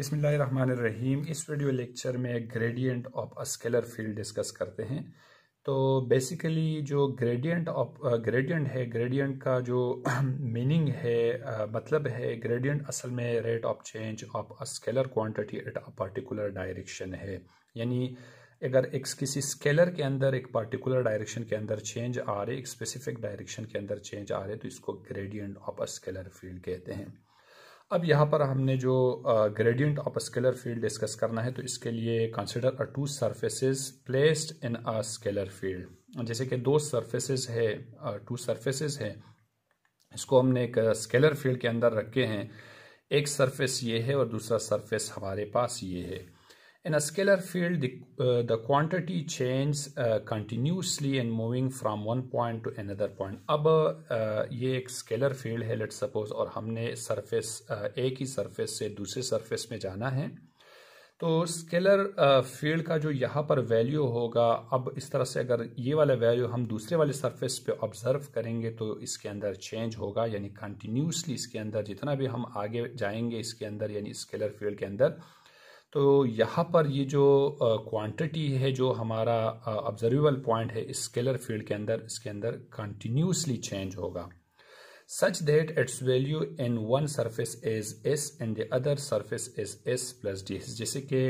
बिसमीम इस video lecture में gradient of a scalar field discuss करते हैं तो बेसिकली जो ग्रेडियंट ऑफ ग्रेडियंट है ग्रेडियंट का जो मीनिंग है आ, मतलब है ग्रेडियंट असल में rate of change of a scalar quantity at a particular direction है यानी अगर एक किसी स्केलर के अंदर एक पर्टिकुलर डायरेक्शन के अंदर चेंज आ रहे एक स्पेसिफिक डायरेक्शन के अंदर चेंज आ रहे तो इसको gradient of a scalar field कहते हैं अब यहाँ पर हमने जो gradient of scalar field discuss करना है तो इसके लिए consider a two surfaces placed in a scalar field जैसे कि दो सर्फेसिस है टू सर्फेसिस है इसको हमने एक स्केलर फील्ड के अंदर रखे हैं एक सरफेस ये है और दूसरा सरफेस हमारे पास ये है In a scalar field, the, uh, the quantity changes uh, continuously and moving from one point to another point. अब uh, ये एक scalar field है let's suppose और हमने surface एक uh, ही surface से दूसरे surface में जाना है तो स्केलर फील्ड uh, का जो यहाँ पर वैल्यू होगा अब इस तरह से अगर ये वाला वैल्यू हम दूसरे वाले सरफेस पे ऑब्जर्व करेंगे तो इसके अंदर चेंज होगा यानी कंटिन्यूसली इसके अंदर जितना भी हम आगे जाएंगे इसके अंदर यानी स्केलर फील्ड के अंदर तो यहाँ पर ये जो क्वांटिटी है जो हमारा ऑब्जर्वेबल पॉइंट है स्केलर फील्ड के अंदर इसके अंदर कंटिन्यूसली चेंज होगा such that its value in one surface is S and the other as S plus D S जैसे कि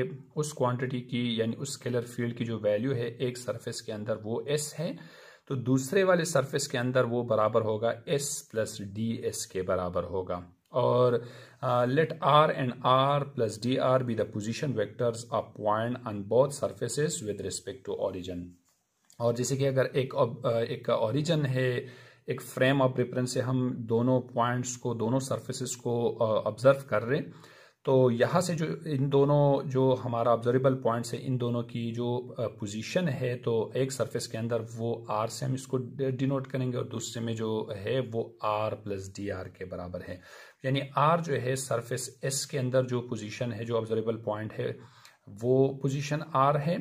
उस क्वांटिटी की यानी उस स्केलर फील्ड की जो वैल्यू है एक सरफेस के अंदर वो एस है तो दूसरे वाले सरफेस के अंदर वो बराबर होगा एस प्लस डी एस के बराबर होगा और let R and R plus D R be the position vectors a point on both surfaces with respect to origin और जैसे कि अगर एक uh, एक ऑरिजन है एक फ्रेम ऑफ रेफरेंस से हम दोनों पॉइंट्स को दोनों सर्फेसिस को ऑब्जर्व uh, कर रहे हैं तो यहाँ से जो इन दोनों जो हमारा ऑब्जर्वेबल पॉइंट्स है इन दोनों की जो पोजीशन है तो एक सरफेस के अंदर वो आर से हम इसको डिनोट करेंगे और दूसरे में जो है वो आर प्लस डी आर के बराबर है यानी आर जो है सरफेस एस के अंदर जो पोजीशन है जो ऑब्जर्वेबल पॉइंट है वो पोजीशन आर है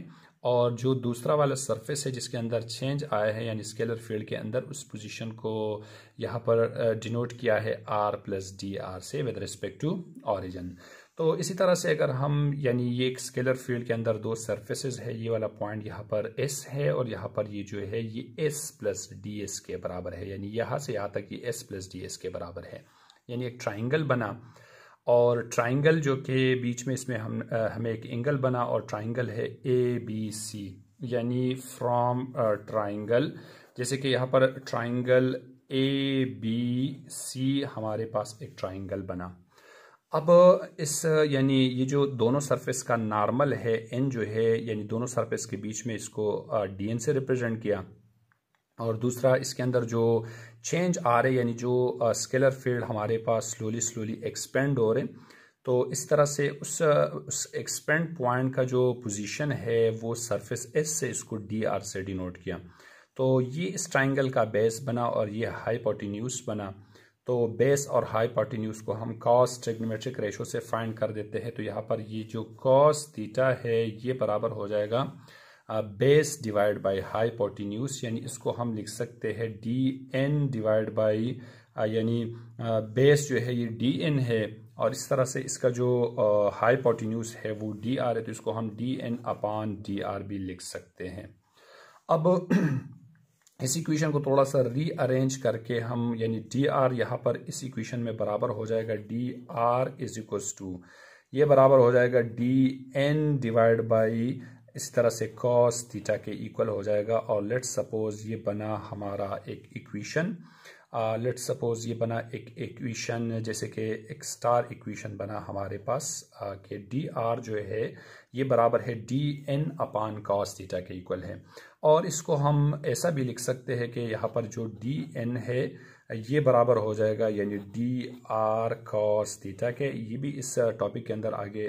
और जो दूसरा वाला सरफेस है जिसके अंदर चेंज आया है यानी स्केलर फील्ड के अंदर उस पोजीशन को यहाँ पर डिनोट किया है आर प्लस डी आर से विद रिस्पेक्ट टू ऑरिजन तो इसी तरह से अगर हम यानी ये एक स्केलर फील्ड के अंदर दो सर्फेसेज है ये वाला पॉइंट यहाँ पर एस है और यहाँ पर ये जो है ये एस प्लस डी एस के बराबर है यानी यहाँ से यहाँ तक ये एस प्लस डी एस के बराबर है यानी एक ट्राइंगल बना और ट्राइंगल जो कि बीच में इसमें हम हमें एक एंगल बना और ट्राइंगल है ए बी सी यानी फ्रॉम ट्राइंगल जैसे कि यहाँ पर ट्राइंगल ए बी सी हमारे पास एक ट्राइंगल बना अब इस यानी ये जो दोनों सरफेस का नॉर्मल है एन जो है यानी दोनों सरफेस के बीच में इसको डी एन से रिप्रेजेंट किया और दूसरा इसके अंदर जो चेंज आ रहे यानी जो स्केलर फील्ड हमारे पास स्लोली स्लोली एक्सपेंड हो रहे तो इस तरह से उस उस एक्सपेंड पॉइंट का जो पोजीशन है वो सरफेस एस से इसको डी आर से डिनोट किया तो ये इस ट्राइंगल का बेस बना और ये हाईपोटिन्यूस बना तो बेस और हाईपोटिन्यूस को हम कॉस ट्रिग्नोमेट्रिक रेशो से फाइंड कर देते हैं तो यहाँ पर ये जो कॉस थीटा है ये बराबर हो जाएगा बेस डिवाइड बाय पोटिन्यूस यानी इसको हम लिख सकते हैं डी एन डिवाइड बाई यानी बेस जो है ये डी एन है और इस तरह से इसका जो पोटिन्यूस है वो डी आर है तो इसको हम D N upon D R भी लिख सकते हैं अब इस इक्वेशन को थोड़ा सा रीअरेंज करके हम यानी डी आर यहाँ पर इस इक्वेशन में बराबर हो जाएगा D R is equals to ये बराबर हो जाएगा डी एन डिवाइड बाई इस तरह से cos थीटा के इक्वल हो जाएगा और लेट्स सपोज ये बना हमारा एक इक्वेशन लेट्स सपोज ये बना एक इक्वेशन जैसे कि एक स्टार इक्वेशन बना हमारे पास uh, कि डी आर जो है ये बराबर है D N upon cos theta के इक्वल है और इसको हम ऐसा भी लिख सकते हैं कि यहाँ पर जो डी एन है ये बराबर हो जाएगा यानी डी आर कॉस थीटा के ये भी इस टॉपिक के अंदर आगे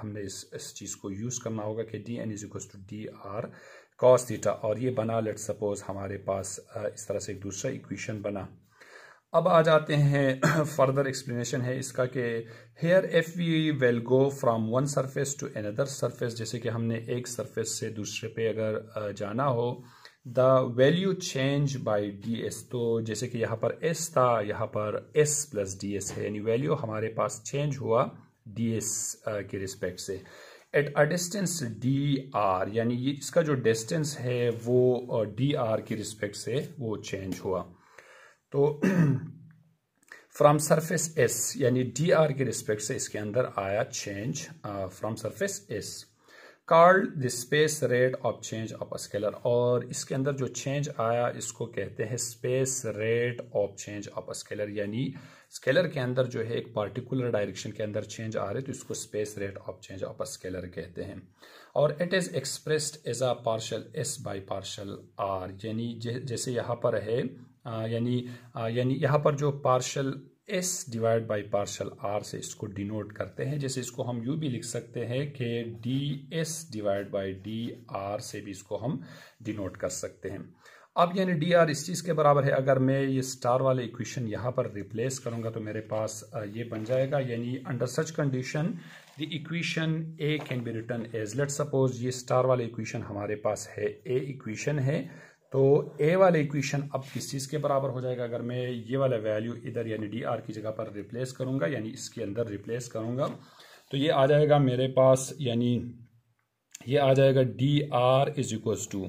हमने इस इस चीज़ को यूज़ करना होगा कि D N is equal to D R cos theta और ये बना लेट सपोज हमारे पास इस तरह से एक दूसरा इक्वेशन बना अब आ जाते हैं फर्दर एक्सप्लेनेशन है इसका कि here if we will go from one surface to another surface जैसे कि हमने एक सरफेस से दूसरे पे अगर जाना हो the value change by D S तो जैसे कि यहाँ पर एस था यहाँ पर एस प्लस डी एस है यानी वैल्यू हमारे पास चेंज हुआ डी एस के रिस्पेक्ट से at a distance D R यानी ये इसका जो डिस्टेंस है वो डी आर के रिस्पेक्ट से वो चेंज हुआ तो फ्रॉम सरफेस एस यानी डी आर के रिस्पेक्ट से इसके अंदर आया change from surface S called the space rate of change of scalar और इसके अंदर जो चेंज आया इसको कहते हैं space rate of change of scalar यानी स्केलर के अंदर जो है एक पार्टिकुलर डायरेक्शन के अंदर चेंज आ रहे तो इसको space rate of change of scalar कहते हैं और it is expressed as a partial S by partial R यानी जैसे यहाँ पर है यानी यानी यहाँ पर जो partial S divide by partial R से इसको डिनोट करते हैं जैसे इसको हम यू भी लिख सकते हैं कि D S divide by D R से भी इसको हम डिनोट कर सकते हैं अब यानी डी आर इस चीज़ के बराबर है अगर मैं ये स्टार वाले इक्वेशन यहाँ पर रिप्लेस करूँगा तो मेरे पास ये बन जाएगा यानी under such condition the equation A can be written as let suppose ये स्टार वाले इक्वेशन हमारे पास है ए इक्वेशन है तो ए वाला इक्वेशन अब किस चीज़ के बराबर हो जाएगा अगर मैं ये वाला वैल्यू इधर यानी डी आर की जगह पर रिप्लेस करूँगा यानी इसके अंदर रिप्लेस करूँगा तो ये आ जाएगा मेरे पास यानी ये आ जाएगा D R is equals to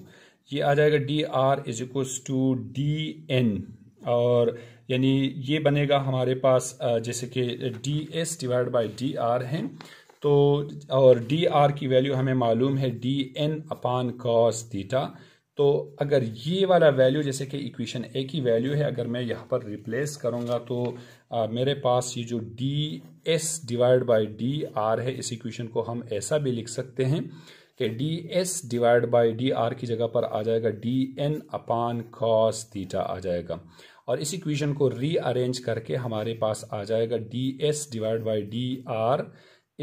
ये आ जाएगा D R is equals to D N और यानी ये बनेगा हमारे पास जैसे कि D S divide by D R है तो और डी आर की वैल्यू हमें मालूम है D N upon cos theta तो अगर ये वाला वैल्यू जैसे कि इक्वेशन ए की वैल्यू है अगर मैं यहाँ पर रिप्लेस करूँगा तो आ, मेरे पास ये जो D S divide by D R है इस इक्वेशन को हम ऐसा भी लिख सकते हैं कि D S divide by D R की जगह पर आ जाएगा D N upon cos theta आ जाएगा और इस इक्वेशन को रीअरेंज करके हमारे पास आ जाएगा D S divide by D R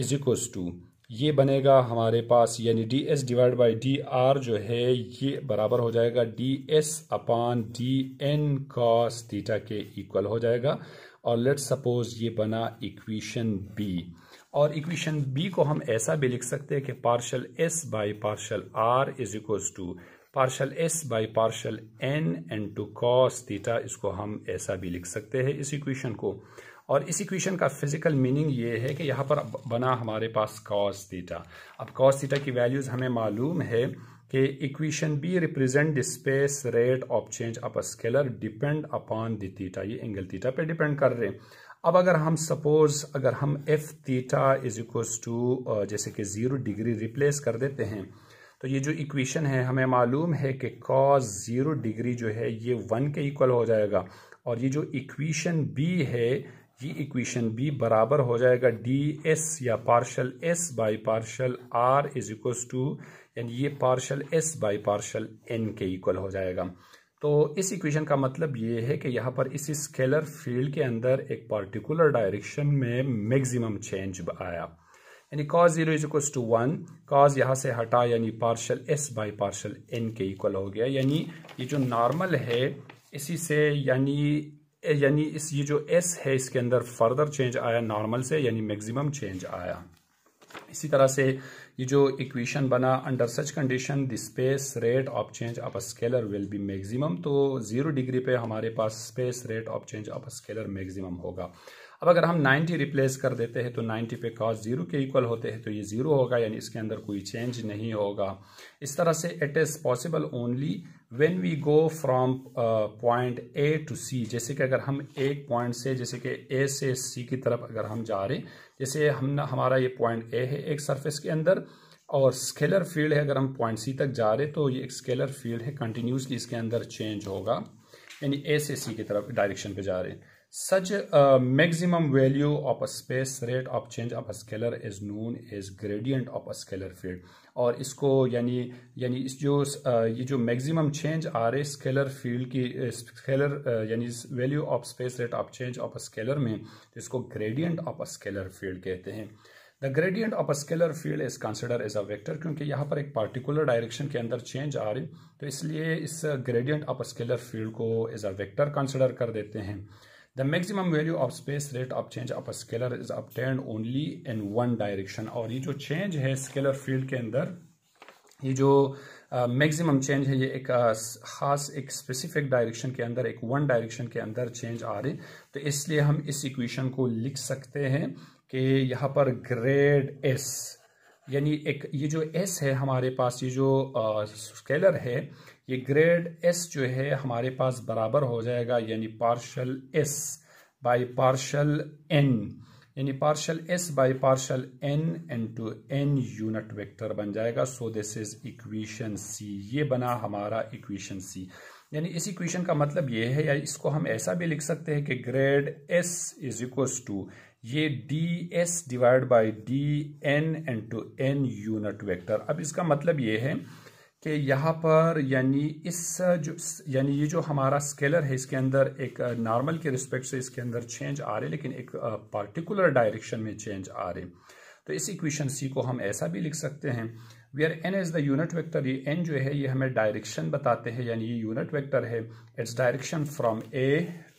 is equal to ये बनेगा हमारे पास यानी D S divide by D R जो है ये बराबर हो जाएगा D S upon D N cos theta के इक्वल हो जाएगा और लेट्स सपोज ये बना इक्वेशन बी और इक्वेशन बी को हम ऐसा भी लिख सकते हैं कि partial S by partial R is equal to partial S by partial N N into cos theta इसको हम ऐसा भी लिख सकते हैं इस इक्वेशन को और इस इक्वेशन का फिजिकल मीनिंग ये है कि यहाँ पर बना हमारे पास कॉस थीटा अब कॉस थीटा की वैल्यूज़ हमें मालूम है कि equation be represent the space rate of change up scalar depend upon the theta ये एंगल थीटा पे डिपेंड कर रहे हैं अब अगर हम सपोज अगर हम F theta is equals to जैसे कि ज़ीरो डिग्री रिप्लेस कर देते हैं तो ये जो इक्वेशन है हमें मालूम है कि कॉस ज़ीरो डिग्री जो है ये वन के इक्वल हो जाएगा और ये जो इक्वेशन बी है ये इक्वेशन बी बराबर हो जाएगा डी एस या partial S by partial R is equal to यानी ये partial S by partial N के इक्वल हो जाएगा तो इस इक्वेशन का मतलब ये है कि यहाँ पर इस स्केलर फील्ड के अंदर एक पार्टिकुलर डायरेक्शन में मैक्सिमम चेंज आया यानी cos zero is equal to one cos यहाँ से हटा यानी partial S by partial N के इक्वल हो गया यानी ये जो नॉर्मल है इसी से यानी यानी इस ये जो एस है इसके अंदर फर्दर चेंज आया नॉर्मल से यानी मैक्सिमम चेंज आया इसी तरह से ये जो इक्वेशन बना under such condition the space rate of change of scalar will be maximum तो ज़ीरो डिग्री पे हमारे पास space rate of change of scalar maximum होगा अब अगर हम 90 रिप्लेस कर देते हैं तो 90 पे कॉस जीरो के इक्वल होते हैं तो ये जीरो होगा यानी इसके अंदर कोई चेंज नहीं होगा इस तरह से it is possible only when we go from point A to C जैसे कि अगर हम एक पॉइंट से जैसे कि ए से सी की तरफ अगर हम जा रहे जैसे हम हमारा ये पॉइंट ए है एक सरफेस के अंदर और स्केलर फील्ड है अगर हम पॉइंट सी तक जा रहे तो ये एक स्केलर फील्ड है कंटिन्यूसली इसके अंदर चेंज होगा यानी ए से सी की तरफ डायरेक्शन पे जा रहे हैं Such a maximum value of a space rate of change of a scalar is known as gradient of a scalar field और इसको यानी यानी इस जो ये जो मैक्सिमम चेंज आ रहे स्केलर फील्ड की स्केलर यानी value of space rate of change of scalar में तो इसको ग्रेडियंट ऑफ स्केलर फील्ड कहते हैं the gradient of scalar field is consider as a vector क्योंकि यहाँ पर एक पार्टिकुलर डायरेक्शन के अंदर चेंज आ रही तो इसलिए इस ग्रेडियंट ऑफ स्केलर फील्ड को एज अ वेक्टर कंसिडर कर देते हैं The maximum value of space rate of change of a scalar is obtained only in one direction और ये जो change है scalar field के अंदर ये जो मैक्सिमम uh, चेंज है ये एक uh, खास एक स्पेसिफिक डायरेक्शन के अंदर एक वन डायरेक्शन के अंदर चेंज आ रहे तो इसलिए हम इस इक्वेशन को लिख सकते हैं कि यहाँ पर ग्रेड एस यानी एक ये जो एस है हमारे पास ये जो स्केलर है ये ग्रेड एस जो है हमारे पास बराबर हो जाएगा यानी partial S by partial N यानी partial S by partial N N to N unit vector बन जाएगा so this is equation C ये बना हमारा इक्वेशन सी यानी इस इक्वेशन का मतलब ये है या इसको हम ऐसा भी लिख सकते हैं कि grad S is equal to ये D S divide by D N into N unit vector अब इसका मतलब ये है कि यहाँ पर यानी इस जो यानी ये जो हमारा स्केलर है इसके अंदर एक नॉर्मल के रिस्पेक्ट से इसके अंदर चेंज आ रहे लेकिन एक पार्टिकुलर डायरेक्शन में चेंज आ रहे तो इस इक्वेशन सी को हम ऐसा भी लिख सकते हैं where N is the unit vector ये एन जो है ये हमें डायरेक्शन बताते हैं यानी ये यूनिट वेक्टर है it's direction from A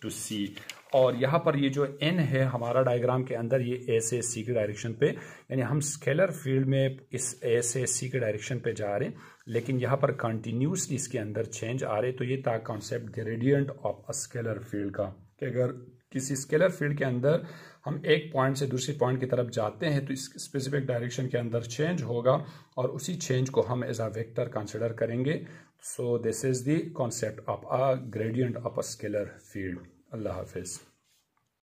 to C और यहाँ पर ये जो एन है हमारा डायग्राम के अंदर ये ए से सी के डायरेक्शन पे यानी हम स्केलर फील्ड में इस ए से सी के डायरेक्शन पे जा रहे हैं लेकिन यहाँ पर कंटिन्यूसली इसके अंदर चेंज आ रहे तो ये था concept gradient of a scalar field का कि अगर किसी स्केलर फील्ड के अंदर हम एक पॉइंट से दूसरे पॉइंट की तरफ जाते हैं तो इस स्पेसिफिक डायरेक्शन के अंदर चेंज होगा और उसी चेंज को हम एज अ वेक्टर कंसिडर करेंगे so this is the concept of a gradient of a scalar field अल्लाह हाफिज़